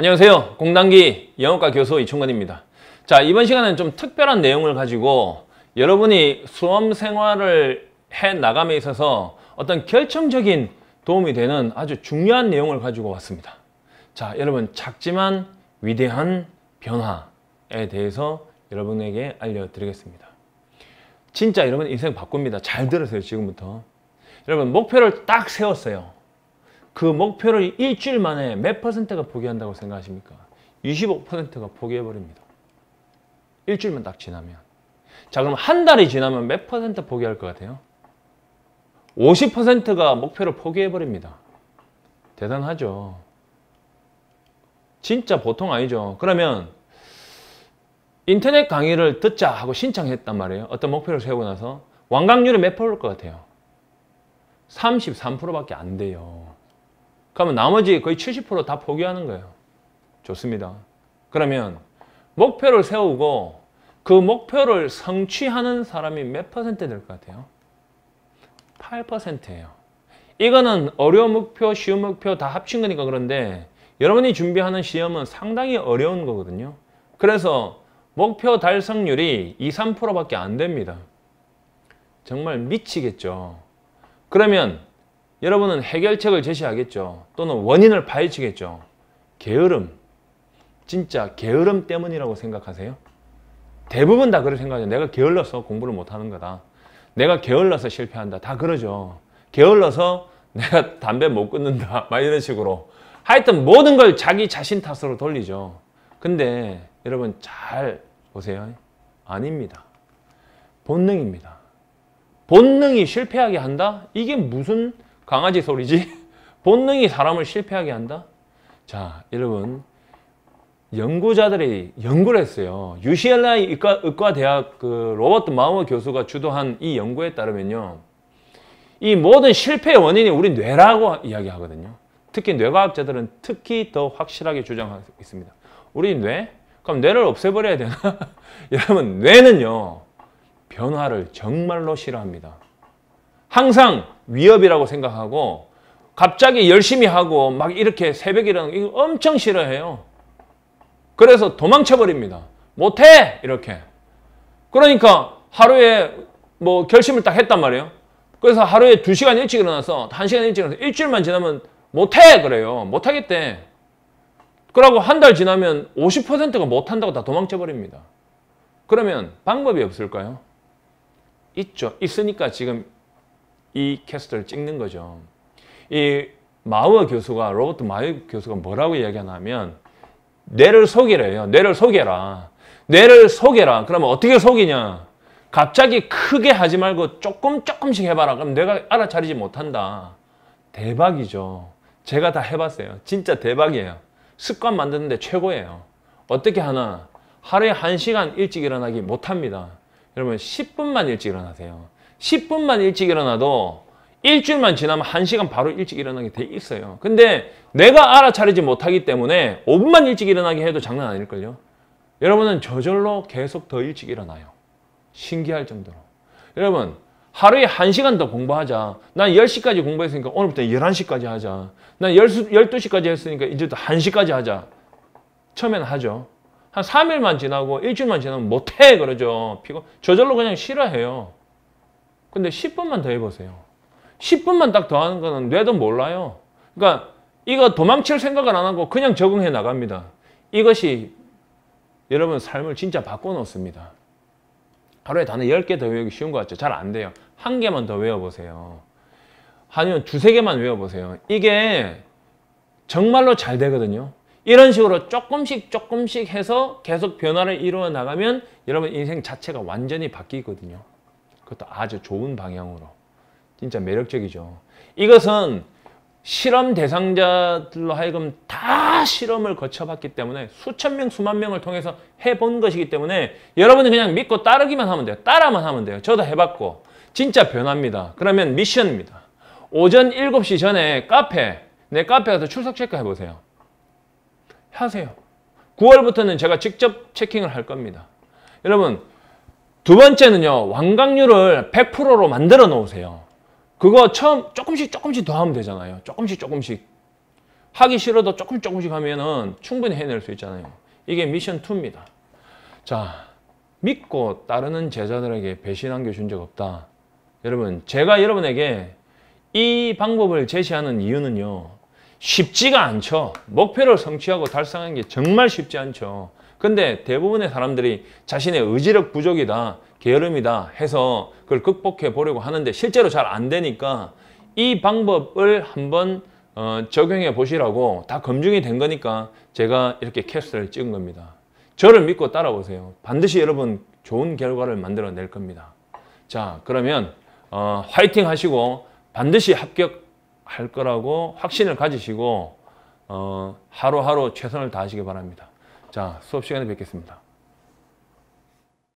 안녕하세요. 공단기 영어과 교수 이충관입니다. 자, 이번 시간은 좀 특별한 내용을 가지고 여러분이 수험 생활을 해 나감에 있어서 어떤 결정적인 도움이 되는 아주 중요한 내용을 가지고 왔습니다. 자, 여러분 작지만 위대한 변화에 대해서 여러분에게 알려드리겠습니다. 진짜 여러분 인생 바꿉니다. 잘 들으세요, 지금부터. 여러분 목표를 딱 세웠어요. 그 목표를 일주일 만에 몇 퍼센트가 포기한다고 생각하십니까? 25%가 포기해버립니다. 일주일만 딱 지나면. 자 그럼 한 달이 지나면 몇 퍼센트 포기할 것 같아요? 50%가 목표를 포기해버립니다. 대단하죠. 진짜 보통 아니죠. 그러면 인터넷 강의를 듣자 하고 신청했단 말이에요. 어떤 목표를 세우고 나서 완강률이 몇 프로일 것 같아요? 33%밖에 안 돼요. 그러면 나머지 거의 70%다 포기하는 거예요. 좋습니다. 그러면 목표를 세우고 그 목표를 성취하는 사람이 몇 퍼센트 될 것 같아요? 8%예요. 이거는 어려운 목표, 쉬운 목표 다 합친 거니까 그런데 여러분이 준비하는 시험은 상당히 어려운 거거든요. 그래서 목표 달성률이 2, 3%밖에 안 됩니다. 정말 미치겠죠. 그러면 여러분은 해결책을 제시하겠죠. 또는 원인을 파헤치겠죠. 게으름. 진짜 게으름 때문이라고 생각하세요? 대부분 다 그렇게 생각하죠. 내가 게을러서 공부를 못하는 거다. 내가 게을러서 실패한다. 다 그러죠. 게을러서 내가 담배 못 끊는다. 막 이런 식으로. 하여튼 모든 걸 자기 자신 탓으로 돌리죠. 근데 여러분 잘 보세요. 아닙니다. 본능입니다. 본능이 실패하게 한다? 이게 무슨 강아지 소리지? 본능이 사람을 실패하게 한다? 자, 여러분 연구자들이 연구를 했어요. UCLA 의과, 의과대학 그 로버트 마우어 교수가 주도한 이 연구에 따르면요. 이 모든 실패의 원인이 우리 뇌라고 이야기하거든요. 특히 뇌과학자들은 특히 더 확실하게 주장하고 있습니다. 우리 뇌? 그럼 뇌를 없애버려야 되나? 여러분 뇌는요. 변화를 정말로 싫어합니다. 항상 위협이라고 생각하고 갑자기 열심히 하고 막 이렇게 새벽 에 일어나는 거 엄청 싫어해요. 그래서 도망쳐버립니다. 못해! 이렇게. 그러니까 하루에 뭐 결심을 딱 했단 말이에요. 그래서 하루에 두시간 일찍 일어나서 한시간 일찍 일어나서 일주일만 지나면 못해! 그래요. 못하겠대. 그러고 한 달 지나면 50%가 못한다고 다 도망쳐버립니다. 그러면 방법이 없을까요? 있죠. 있으니까 지금 이 캐스트를 찍는 거죠. 이 마우어 교수가 로버트 마우 교수가 뭐라고 이야기하냐면 뇌를 속이래요. 뇌를 속여라. 뇌를 속여라. 그러면 어떻게 속이냐? 갑자기 크게 하지 말고 조금 조금씩 해봐라. 그럼 뇌가 알아차리지 못한다. 대박이죠. 제가 다 해봤어요. 진짜 대박이에요. 습관 만드는데 최고예요. 어떻게 하나? 하루에 1시간 일찍 일어나기 못합니다. 여러분 10분만 일찍 일어나세요. 10분만 일찍 일어나도 일주일만 지나면 1시간 바로 일찍 일어나게 돼 있어요. 근데 내가 알아차리지 못하기 때문에 5분만 일찍 일어나게 해도 장난 아닐걸요. 여러분은 저절로 계속 더 일찍 일어나요. 신기할 정도로. 여러분 하루에 1시간 더 공부하자. 난 10시까지 공부했으니까 오늘부터 11시까지 하자. 난1 2시까지 했으니까 이제부 1시까지 하자. 처음에는 하죠. 한 3일만 지나고 일주일만 지나면 못해 그러죠. 피곤. 저절로 그냥 싫어해요. 근데 10분만 더 해보세요. 10분만 딱 더 하는 거는 뇌도 몰라요. 그러니까 이거 도망칠 생각은 안 하고 그냥 적응해 나갑니다. 이것이 여러분 삶을 진짜 바꿔놓습니다. 하루에 단어 10개 더 외우기 쉬운 것 같죠? 잘 안 돼요. 한 개만 더 외워보세요. 아니면 두세 개만 외워보세요. 이게 정말로 잘 되거든요. 이런 식으로 조금씩 조금씩 해서 계속 변화를 이루어 나가면 여러분 인생 자체가 완전히 바뀌거든요. 그것도 아주 좋은 방향으로 진짜 매력적이죠. 이것은 실험 대상자들로 하여금 다 실험을 거쳐봤기 때문에 수천 명, 수만 명을 통해서 해본 것이기 때문에 여러분이 그냥 믿고 따르기만 하면 돼요. 따라만 하면 돼요. 저도 해봤고 진짜 변합니다. 그러면 미션입니다. 오전 7시 전에 카페, 내 카페 가서 출석 체크해 보세요. 하세요. 9월부터는 제가 직접 체킹을 할 겁니다. 여러분 두 번째는요. 완강률을 100%로 만들어 놓으세요. 그거 처음 조금씩 조금씩 더하면 되잖아요. 조금씩 조금씩. 하기 싫어도 조금 조금씩 하면은 충분히 해낼 수 있잖아요. 이게 미션 2입니다. 자, 믿고 따르는 제자들에게 배신한 게준적 없다. 여러분, 제가 여러분에게 이 방법을 제시하는 이유는요. 쉽지가 않죠. 목표를 성취하고 달성하는 게 정말 쉽지 않죠. 근데 대부분의 사람들이 자신의 의지력 부족이다, 게으름이다 해서 그걸 극복해 보려고 하는데 실제로 잘 안 되니까 이 방법을 한번 어, 적용해 보시라고 다 검증이 된 거니까 제가 이렇게 캡슐을 찍은 겁니다. 저를 믿고 따라오세요. 반드시 여러분 좋은 결과를 만들어낼 겁니다. 자 그러면 어, 화이팅 하시고 반드시 합격 할 거라고 확신을 가지시고 어, 하루하루 최선을 다하시기 바랍니다. 자, 수업 시간에 뵙겠습니다.